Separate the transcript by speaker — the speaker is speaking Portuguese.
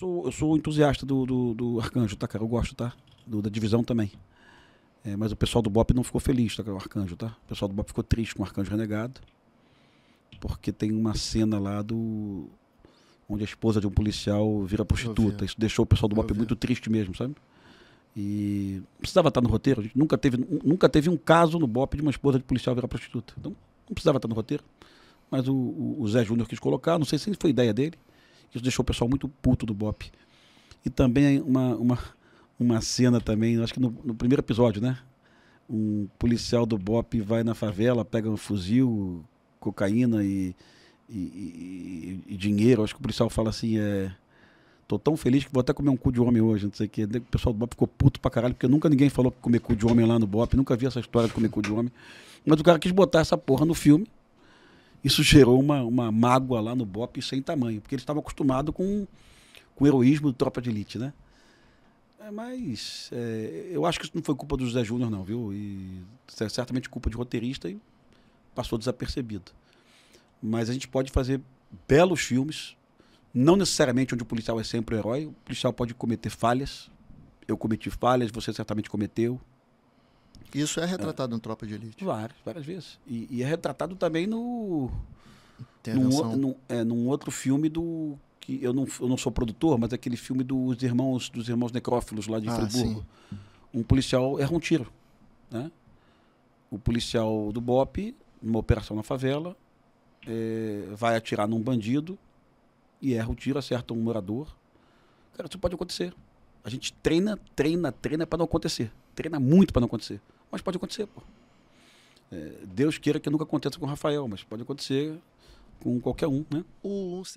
Speaker 1: Sou, eu sou entusiasta do, do, do Arcanjo, tá, cara? Eu gosto, tá? Do, da divisão também. É, mas o pessoal do Bop não ficou feliz, tá, O Arcanjo, tá? O pessoal do Bop ficou triste com o Arcanjo Renegado. Porque tem uma cena lá do. onde a esposa de um policial vira prostituta. Isso deixou o pessoal do Bop muito triste mesmo, sabe? E precisava estar no roteiro. A gente nunca teve, nunca teve um caso no BOP de uma esposa de policial virar prostituta. Então, não precisava estar no roteiro. Mas o, o Zé Júnior quis colocar, não sei se foi ideia dele. Isso deixou o pessoal muito puto do Bop. E também uma, uma, uma cena também, acho que no, no primeiro episódio, né? Um policial do Bop vai na favela, pega um fuzil, cocaína e, e, e, e dinheiro. Acho que o policial fala assim, é... Tô tão feliz que vou até comer um cu de homem hoje, não sei o quê. O pessoal do Bop ficou puto pra caralho, porque nunca ninguém falou que comer cu de homem lá no Bop, nunca vi essa história de comer cu de homem. Mas o cara quis botar essa porra no filme isso gerou uma, uma mágoa lá no BOP sem tamanho, porque ele estava acostumado com, com o heroísmo do tropa de elite, né? É, mas é, eu acho que isso não foi culpa do José Júnior, não, viu? E é certamente culpa de roteirista e passou desapercebido. Mas a gente pode fazer belos filmes, não necessariamente onde o policial é sempre o herói, o policial pode cometer falhas. Eu cometi falhas, você certamente cometeu. Isso é retratado é. no Tropa de Elite. Várias, várias vezes. E, e é retratado também no. Num, num, é, num outro filme do. que eu não, eu não sou produtor, mas é aquele filme dos irmãos, dos irmãos necrófilos lá de ah, Friburgo. Sim. Um policial erra um tiro. Né? O policial do BOP, numa operação na favela, é, vai atirar num bandido e erra o tiro, acerta um morador. Cara, isso pode acontecer. A gente treina, treina, treina para não acontecer. Treina muito para não acontecer. Mas pode acontecer, pô. É, Deus queira que nunca aconteça com o Rafael, mas pode acontecer com qualquer um, né? O